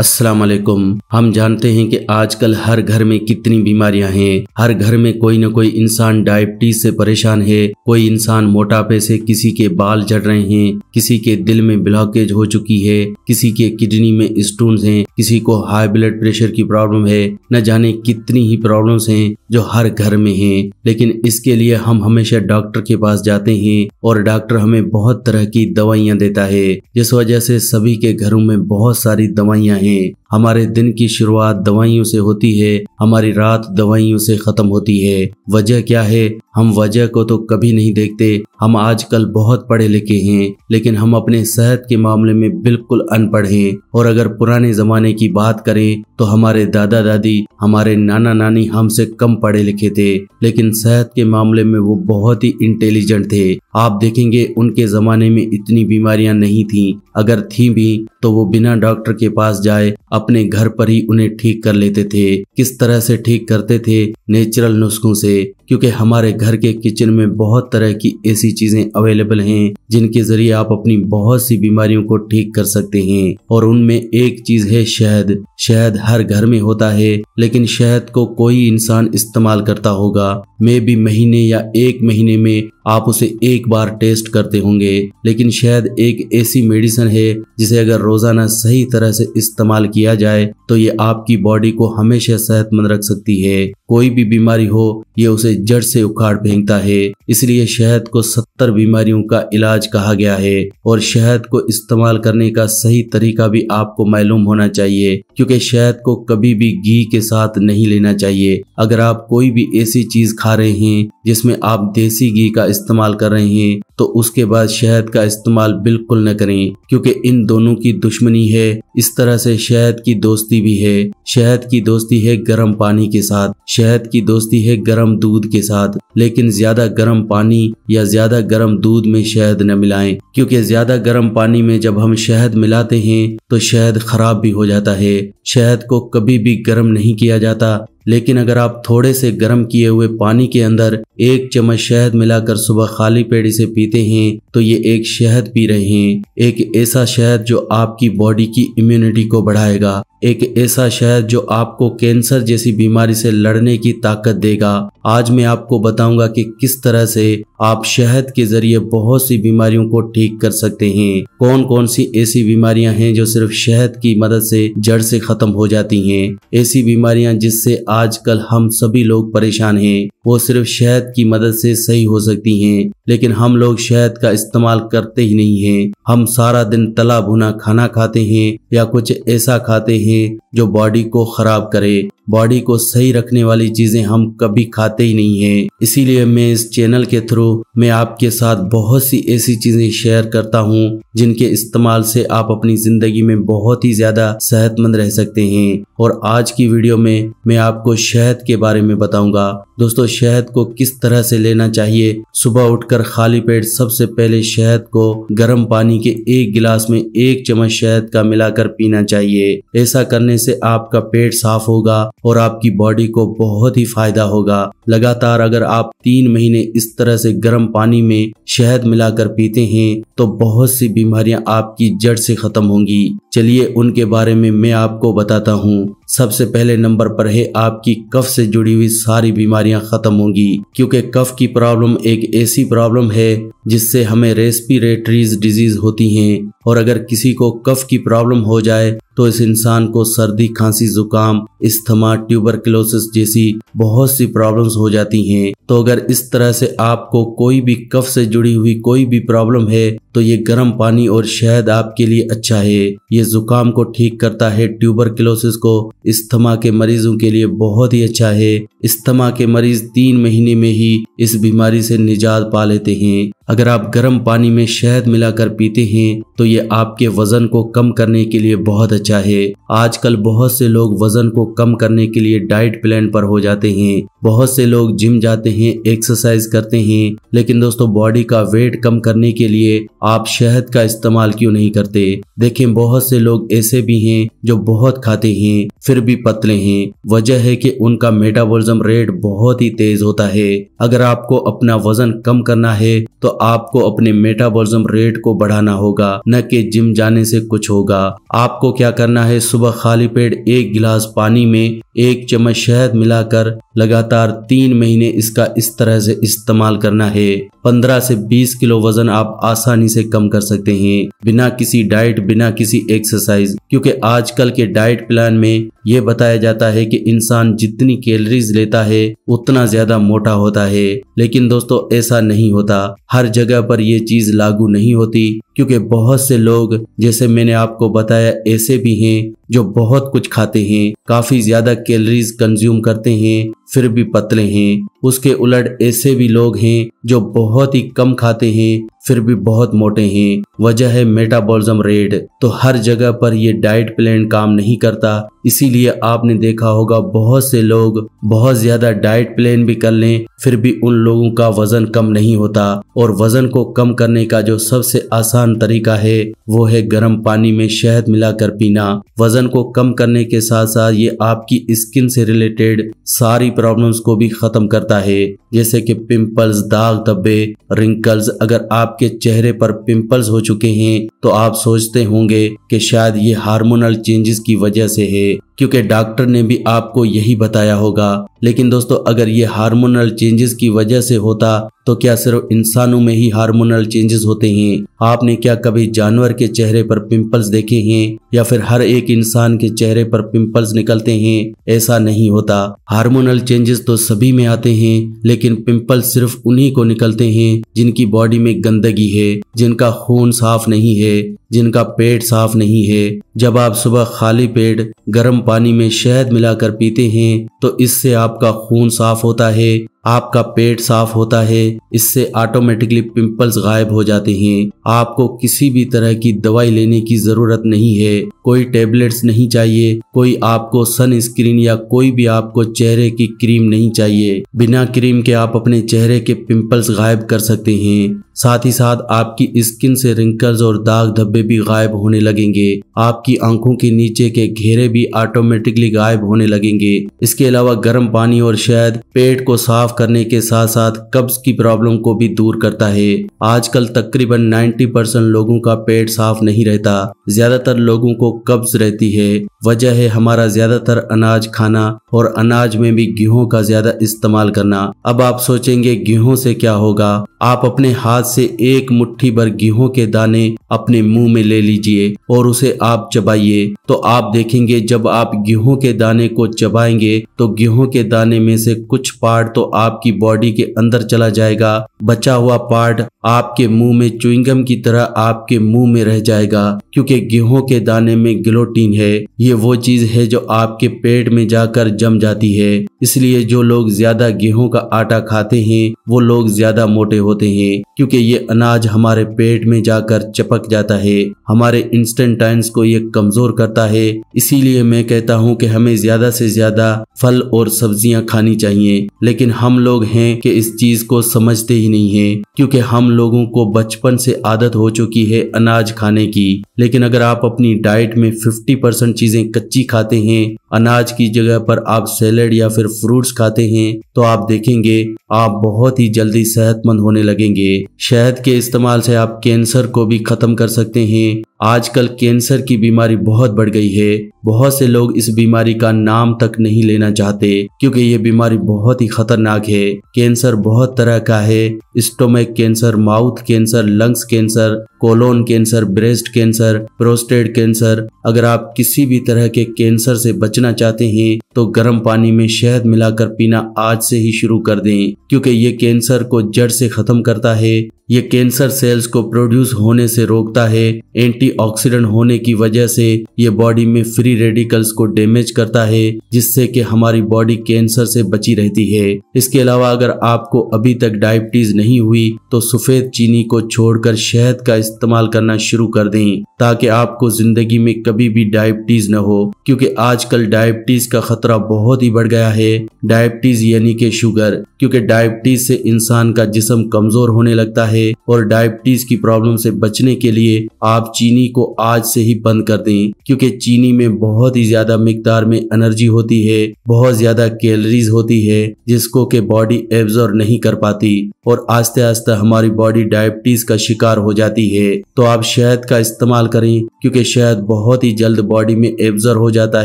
अस्सलाम वालेकुम हम जानते हैं कि आजकल हर घर में कितनी बीमारियां हैं हर घर में कोई न कोई इंसान डायबिटीज से परेशान है कोई इंसान मोटापे से किसी के बाल झड़ रहे हैं किसी के दिल में ब्लॉकेज हो चुकी है किसी के किडनी में स्टोन हैं किसी को हाई ब्लड प्रेशर की प्रॉब्लम है न जाने कितनी ही प्रॉब्लम है जो हर घर में है लेकिन इसके लिए हम हमेशा डॉक्टर के पास जाते हैं और डॉक्टर हमें बहुत तरह की दवाइयाँ देता है जिस वजह से सभी के घरों में बहुत सारी दवाइयाँ he हमारे दिन की शुरुआत दवाइयों से होती है हमारी रात दवाइयों से खत्म होती है वजह क्या है हम वजह को तो कभी नहीं देखते हम आजकल बहुत पढ़े लिखे हैं लेकिन हम अपने सेहत के मामले में बिल्कुल अनपढ़ हैं और अगर पुराने जमाने की बात करें तो हमारे दादा दादी हमारे नाना नानी हमसे कम पढ़े लिखे थे लेकिन सेहत के मामले में वो बहुत ही इंटेलिजेंट थे आप देखेंगे उनके जमाने में इतनी बीमारियां नहीं थी अगर थी भी तो वो बिना डॉक्टर के पास जाए अपने घर पर ही उन्हें ठीक कर लेते थे किस तरह से ठीक करते थे नेचुरल नुस्खों से क्योंकि हमारे घर के किचन में बहुत तरह की ऐसी चीजें अवेलेबल हैं जिनके जरिए आप अपनी बहुत सी बीमारियों को ठीक कर सकते हैं और उनमें एक चीज है शहद शहद हर घर में होता है लेकिन शहद को कोई इंसान इस्तेमाल करता होगा मे भी महीने या एक महीने में आप उसे एक बार टेस्ट करते होंगे लेकिन शहद एक ऐसी मेडिसिन है जिसे अगर रोजाना सही तरह से इस्तेमाल किया जाए तो ये आपकी बॉडी को हमेशा सेहतमंद रख सकती है कोई भी बीमारी हो ये उसे जड़ से उखाड़ फेंकता है इसलिए शहद को सत्तर बीमारियों का इलाज कहा गया है और शहद को इस्तेमाल करने का सही तरीका भी आपको मालूम होना चाहिए क्योंकि शहद को कभी भी घी के साथ नहीं लेना चाहिए अगर आप कोई भी ऐसी चीज खा रहे हैं जिसमें आप देसी घी का इस्तेमाल कर रहे हैं तो उसके बाद शहद का इस्तेमाल बिल्कुल न करें क्योंकि इन दोनों की दुश्मनी है इस तरह से शहद की दोस्ती दोस्ती भी है शहद की दोस्ती है गर्म पानी के साथ शहद की दोस्ती है गर्म दूध के साथ लेकिन ज्यादा गर्म पानी या ज्यादा गर्म दूध में शहद न मिलाएं क्योंकि ज्यादा गर्म पानी में जब हम शहद मिलाते हैं तो शहद खराब भी हो जाता है शहद को कभी भी गर्म नहीं किया जाता लेकिन अगर आप थोड़े से गर्म किए हुए पानी के अंदर एक चम्मच शहद मिलाकर सुबह खाली पेट इसे पीते हैं तो ये एक शहद पी रहे हैं एक ऐसा शहद जो आपकी बॉडी की इम्यूनिटी को बढ़ाएगा एक ऐसा शहर जो आपको कैंसर जैसी बीमारी से लड़ने की ताकत देगा आज मैं आपको बताऊंगा कि किस तरह से आप शहद के जरिए बहुत सी बीमारियों को ठीक कर सकते हैं कौन कौन सी ऐसी बीमारियां हैं जो सिर्फ शहद की मदद से जड़ से खत्म हो जाती हैं ऐसी बीमारियां जिससे आजकल हम सभी लोग परेशान हैं वो सिर्फ शहद की मदद से सही हो सकती हैं लेकिन हम लोग शहद का इस्तेमाल करते ही नहीं हैं हम सारा दिन तला भुना खाना खाते है या कुछ ऐसा खाते है जो बॉडी को खराब करे बॉडी को सही रखने वाली चीजें हम कभी खाते ही नहीं है इसीलिए मैं इस चैनल के थ्रू मैं आपके साथ बहुत सी ऐसी चीजें शेयर करता हूँ जिनके इस्तेमाल से आप अपनी जिंदगी में बहुत ही ज्यादा सेहतमंद रह सकते हैं और आज की वीडियो में मैं आपको शहद के बारे में बताऊंगा दोस्तों शहद को किस तरह से लेना चाहिए सुबह उठकर खाली पेट सबसे पहले शहद को गर्म पानी के एक गिलास में एक चम्मच शहद का मिलाकर पीना चाहिए ऐसा करने से आपका पेट साफ होगा और आपकी बॉडी को बहुत ही फायदा होगा लगातार अगर आप तीन महीने इस तरह से गर्म पानी में शहद मिलाकर पीते हैं तो बहुत सी बीमारियां आपकी जड़ से खत्म होंगी चलिए उनके बारे में मैं आपको बताता हूँ सबसे पहले नंबर पर है आपकी कफ से जुड़ी हुई सारी बीमारियां खत्म होंगी क्योंकि कफ की प्रॉब्लम एक ऐसी प्रॉब्लम है जिससे हमें रेस्पिरेटरीज डिजीज होती हैं और अगर किसी को कफ की प्रॉब्लम हो जाए तो इस इंसान को सर्दी खांसी जुकाम इस्थमा ट्यूबरकुलोसिस जैसी बहुत सी प्रॉब्लम्स हो जाती हैं तो अगर इस तरह से आपको कोई भी कफ से जुड़ी हुई कोई भी प्रॉब्लम है तो ये गर्म पानी और शहद आपके लिए अच्छा है ये जुकाम को ठीक करता है ट्यूबरकुलोसिस को इस्थमा के मरीजों के लिए बहुत ही अच्छा है इस्थमा के मरीज तीन महीने में ही इस बीमारी से निजात पा लेते हैं अगर आप गर्म पानी में शहद मिलाकर पीते हैं तो ये आपके वजन को कम करने के लिए बहुत अच्छा है आजकल बहुत से लोग वजन को कम करने के लिए डाइट प्लान पर हो जाते हैं बहुत से लोग जिम जाते हैं एक्सरसाइज करते हैं लेकिन दोस्तों बॉडी का वेट कम करने के लिए आप शहद का इस्तेमाल क्यों नहीं करते देखें बहुत से लोग ऐसे भी हैं जो बहुत खाते हैं फिर भी पतले हैं वजह है कि उनका मेटाबॉलिज्म रेट बहुत ही तेज होता है अगर आपको अपना वजन कम करना है तो आपको अपने मेटाबॉलिज्म रेट को बढ़ाना होगा न कि जिम जाने से कुछ होगा आपको क्या करना है सुबह खाली पेट एक गिलास पानी में एक चम्मच शहद मिलाकर लगातार तीन महीने इसका इस तरह से इस्तेमाल करना है 15 से 20 किलो वजन आप आसानी से कम कर सकते हैं बिना किसी डाइट बिना किसी एक्सरसाइज क्योंकि आजकल के डाइट प्लान में ये बताया जाता है कि इंसान जितनी कैलोरीज लेता है उतना ज्यादा मोटा होता है लेकिन दोस्तों ऐसा नहीं होता हर जगह पर यह चीज लागू नहीं होती क्योंकि बहुत से लोग जैसे मैंने आपको बताया ऐसे भी हैं जो बहुत कुछ खाते हैं काफी ज्यादा कैलोरीज कंज्यूम करते हैं फिर भी पतले हैं उसके उलट ऐसे भी लोग हैं जो बहुत ही कम खाते हैं फिर भी बहुत मोटे हैं वजह है मेटाबॉलिज्म रेट तो हर जगह पर यह डाइट प्लान काम नहीं करता इसीलिए आपने देखा होगा बहुत से लोग बहुत ज्यादा डाइट प्लान भी कर लें फिर भी उन लोगों का वजन कम नहीं होता और वजन को कम करने का जो सबसे आसान तरीका है वो है गर्म पानी में शहद मिलाकर पीना वजन को कम करने के साथ साथ ये आपकी स्किन से रिलेटेड सारी प्रॉब्लम्स को भी खत्म करता है जैसे कि पिंपल्स दाग धब्बे रिंकल्स अगर आपके चेहरे पर पिंपल्स हो चुके हैं तो आप सोचते होंगे कि शायद ये हार्मोनल चेंजेस की वजह से है क्योंकि डॉक्टर ने भी आपको यही बताया होगा लेकिन दोस्तों अगर ये हार्मोनल चेंजेस की वजह से होता तो क्या सिर्फ इंसानों में ही हार्मोनल चेंजेस होते हैं आपने क्या कभी जानवर के चेहरे पर पिंपल्स देखे हैं या फिर हर एक इंसान के चेहरे पर पिंपल्स निकलते हैं ऐसा नहीं होता हार्मोनल चेंजेस तो सभी में आते हैं लेकिन पिंपल्स सिर्फ उन्हीं को निकलते हैं जिनकी बॉडी में गंदगी है जिनका खून साफ नहीं है जिनका पेट साफ नहीं है जब आप सुबह खाली पेट गर्म पानी में शहद मिलाकर पीते हैं तो इससे आपका खून साफ होता है आपका पेट साफ होता है इससे ऑटोमेटिकली पिंपल्स गायब हो जाते हैं आपको किसी भी तरह की दवाई लेने की जरूरत नहीं है कोई टेबलेट्स नहीं चाहिए कोई आपको सनस्क्रीन या कोई भी आपको चेहरे की क्रीम नहीं चाहिए बिना क्रीम के आप अपने चेहरे के पिंपल्स गायब कर सकते हैं साथ ही साथ आपकी स्किन से रिंकल्स और दाग धब्बे भी गायब होने लगेंगे आपकी आंखों के नीचे के घेरे भी ऑटोमेटिकली गायब होने लगेंगे इसके अलावा गर्म पानी और शायद पेट को साफ करने के साथ साथ कब्ज की प्रॉब्लम को भी दूर करता है आजकल तकरीबन 90 परसेंट लोगों का पेट साफ नहीं रहता ज्यादातर लोगों को कब्ज रहती है वजह है हमारा ज्यादातर अनाज खाना और अनाज में भी गेहूं का ज्यादा इस्तेमाल करना अब आप सोचेंगे गेहूं से क्या होगा आप अपने हाथ से एक मुट्ठी भर गेहूं के दाने अपने मुंह में ले लीजिए और उसे आप चबाइए तो आप देखेंगे जब आप गेहूं के दाने को चबाएंगे तो गेहूं के दाने में से कुछ पार्ट तो आपकी बॉडी के अंदर चला जाएगा बचा हुआ पार्ट आपके मुंह में चुईंगम की तरह आपके मुंह में रह जाएगा क्योंकि गेहूं के दाने में ग्लोटीन है ये वो चीज है जो आपके पेट में जाकर जम जाती है इसलिए जो लोग ज्यादा गेहूं का आटा खाते हैं वो लोग ज्यादा मोटे होते हैं क्योंकि ये अनाज हमारे पेट में जाकर चपक जाता है हमारे इंस्टेंटाइंस को ये कमजोर करता है इसीलिए मैं कहता हूँ कि हमें ज्यादा से ज्यादा फल और सब्जियां खानी चाहिए लेकिन हम लोग हैं कि इस चीज को समझते ही नहीं है क्योंकि हम लोगों को बचपन से आदत हो चुकी है अनाज खाने की लेकिन अगर आप अपनी डाइट में 50 परसेंट चीजें कच्ची खाते हैं अनाज की जगह पर आप सैलड या फिर फ्रूट्स खाते हैं तो आप देखेंगे आप बहुत ही जल्दी सेहतमंद होने लगेंगे शहद के इस्तेमाल से आप कैंसर को भी खत्म कर सकते हैं आजकल कैंसर की बीमारी बहुत बढ़ गई है बहुत से लोग इस बीमारी का नाम तक नहीं लेना चाहते क्योंकि ये बीमारी बहुत ही खतरनाक है कैंसर बहुत तरह का है stomach cancer mouth cancer lungs cancer colon cancer breast cancer prostate cancer अगर आप किसी भी तरह के कैंसर से बचना चाहते हैं तो गर्म पानी में शहद मिलाकर पीना आज से ही शुरू कर दें क्योंकि ये कैंसर को जड़ से खत्म करता है ये कैंसर सेल्स को प्रोड्यूस होने से रोकता है एंटीऑक्सीडेंट होने की वजह से ये बॉडी में फ्री रेडिकल्स को डैमेज करता है जिससे कि हमारी बॉडी कैंसर से बची रहती है इसके अलावा अगर आपको अभी तक डायबिटीज नहीं हुई तो सफेद चीनी को छोड़कर शहद का इस्तेमाल करना शुरू कर दें ताकि आपको जिंदगी में कभी भी डायबिटीज न हो क्योंकि आजकल डायबिटीज का खतरा बहुत ही बढ़ गया है डायबिटीज यानी के शुगर क्योंकि डायबिटीज से इंसान का जिसम कमजोर होने लगता है रहे और डायबिटीज की प्रॉब्लम से बचने के लिए आप चीनी को आज से ही बंद कर दें क्योंकि चीनी में बहुत ही ज्यादा मिकदार में एनर्जी होती है बहुत ज्यादा कैलोरीज होती है जिसको के बॉडी एब्जॉर्ब नहीं कर पाती और आस्ते आस्ते हमारी बॉडी डायबिटीज का शिकार हो जाती है तो आप शहद का इस्तेमाल करें क्योंकि शहद बहुत ही जल्द बॉडी में एब्जॉर्ब हो जाता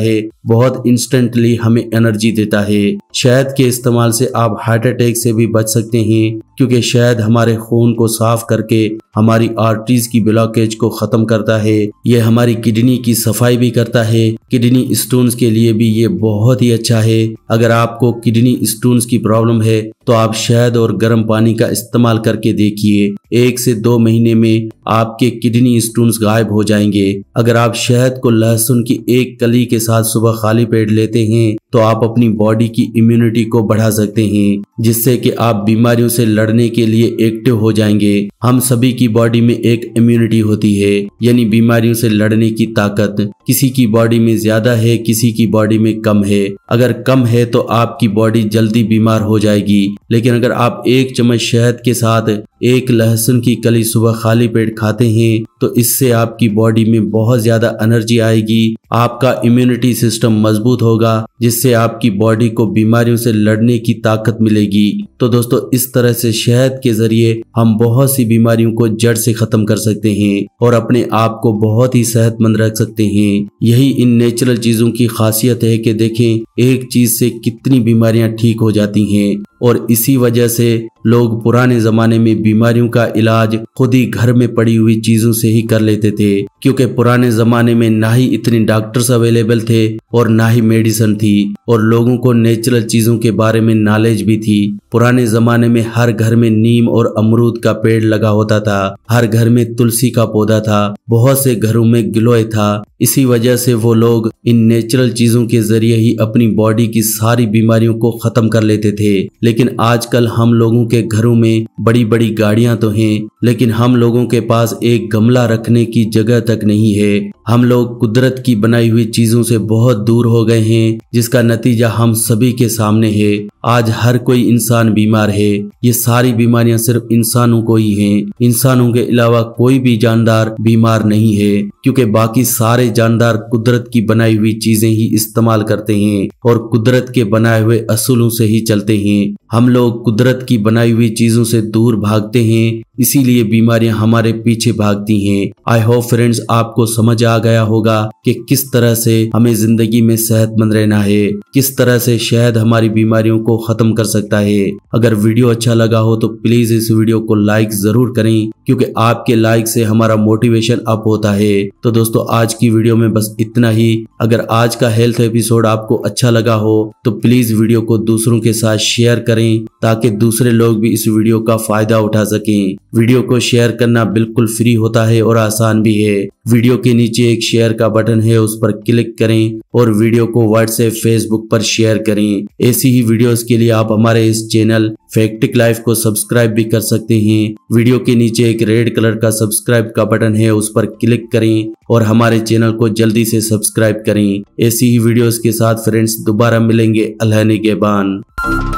है बहुत इंस्टेंटली हमें एनर्जी देता है शहद के इस्तेमाल से आप हार्ट अटैक से भी बच सकते हैं क्योंकि शहद हमारे खून को साफ करके हमारी आर्टरीज की ब्लॉकेज को ख़त्म करता है यह हमारी किडनी की सफाई भी करता है किडनी स्टोन्स के लिए भी ये बहुत ही अच्छा है अगर आपको किडनी स्टोन्स की प्रॉब्लम है तो आप शहद और गर्म पानी का इस्तेमाल करके देखिए एक से दो महीने में आपके किडनी स्टोन्स गायब हो जाएंगे अगर आप शहद को लहसुन की एक कली के साथ सुबह खाली पेट लेते हैं तो आप अपनी बॉडी की इम्यूनिटी को बढ़ा सकते हैं जिससे कि आप बीमारियों से लड़ लड़ने के लिए एक्टिव हो जाएंगे हम सभी की बॉडी में एक इम्यूनिटी होती है यानी बीमारियों से लड़ने की ताकत किसी की बॉडी में ज्यादा है किसी की बॉडी में कम है अगर कम है तो आपकी बॉडी जल्दी बीमार हो जाएगी लेकिन अगर आप एक चम्मच शहद के साथ एक लहसुन की कली सुबह खाली पेट खाते हैं तो इससे आपकी बॉडी में बहुत ज्यादा एनर्जी आएगी आपका इम्यूनिटी सिस्टम मजबूत होगा जिससे आपकी बॉडी को बीमारियों से लड़ने की ताकत मिलेगी तो दोस्तों इस तरह से जैसे शहद के जरिए हम बहुत सी बीमारियों को जड़ से खत्म कर सकते हैं और अपने आप को बहुत ही सेहतमंद रख सकते हैं यही इन नेचुरल चीजों की खासियत है कि देखें एक चीज से कितनी बीमारियां ठीक हो जाती हैं और इसी वजह से लोग पुराने जमाने में बीमारियों का इलाज खुद ही घर में पड़ी हुई चीजों से ही कर लेते थे क्योंकि पुराने जमाने में ना ही इतने डॉक्टर्स अवेलेबल थे और ना ही मेडिसिन थी और लोगों को नेचुरल चीजों के बारे में नॉलेज भी थी पुराने जमाने में हर घर में नीम और अमरूद का पेड़ लगा होता था हर घर में तुलसी का पौधा था बहुत से घरों में गिलोय था इसी वजह से वो लोग इन नेचुरल चीजों के जरिए ही अपनी बॉडी की सारी बीमारियों को खत्म कर लेते थे लेकिन आजकल हम लोगों उनके घरों में बड़ी बड़ी गाड़ियां तो हैं लेकिन हम लोगों के पास एक गमला रखने की जगह तक नहीं है हम लोग कुदरत की बनाई हुई चीजों से बहुत दूर हो गए हैं जिसका नतीजा हम सभी के सामने है आज हर कोई इंसान बीमार है ये सारी बीमारियां सिर्फ इंसानों को ही हैं इंसानों के अलावा कोई भी जानदार बीमार नहीं है क्योंकि बाकी सारे जानदार कुदरत की बनाई हुई चीजें ही इस्तेमाल करते हैं और कुदरत के बनाए हुए असूलों से ही चलते हैं हम लोग कुदरत की बनाई हुई चीजों से दूर भागते हैं इसीलिए बीमारियां हमारे पीछे भागती हैं आई होप फ्रेंड्स आपको समझ आ गया होगा कि किस तरह से हमें जिंदगी में सेहतमंद रहना है किस तरह से शहद हमारी बीमारियों को खत्म कर सकता है अगर वीडियो अच्छा लगा हो तो प्लीज इस वीडियो को लाइक जरूर करें क्योंकि आपके लाइक से हमारा मोटिवेशन अप होता है तो दोस्तों आज की वीडियो में बस इतना ही अगर आज का हेल्थ एपिसोड आपको अच्छा लगा हो तो प्लीज वीडियो को दूसरों के साथ शेयर करें ताकि दूसरे लोग भी इस वीडियो का फायदा उठा सकें वीडियो को शेयर करना बिल्कुल फ्री होता है और आसान भी है वीडियो के नीचे एक शेयर का बटन है उस पर क्लिक करें और वीडियो को व्हाट्सएप फेसबुक पर शेयर करें ऐसी ही वीडियोस के लिए आप हमारे इस चैनल फैक्टिक लाइफ को सब्सक्राइब भी कर सकते हैं वीडियो के नीचे एक रेड कलर का सब्सक्राइब का बटन है उस पर क्लिक करें और हमारे चैनल को जल्दी से सब्सक्राइब करें ऐसी ही वीडियोज के साथ फ्रेंड्स दोबारा मिलेंगे अल्हनी के बान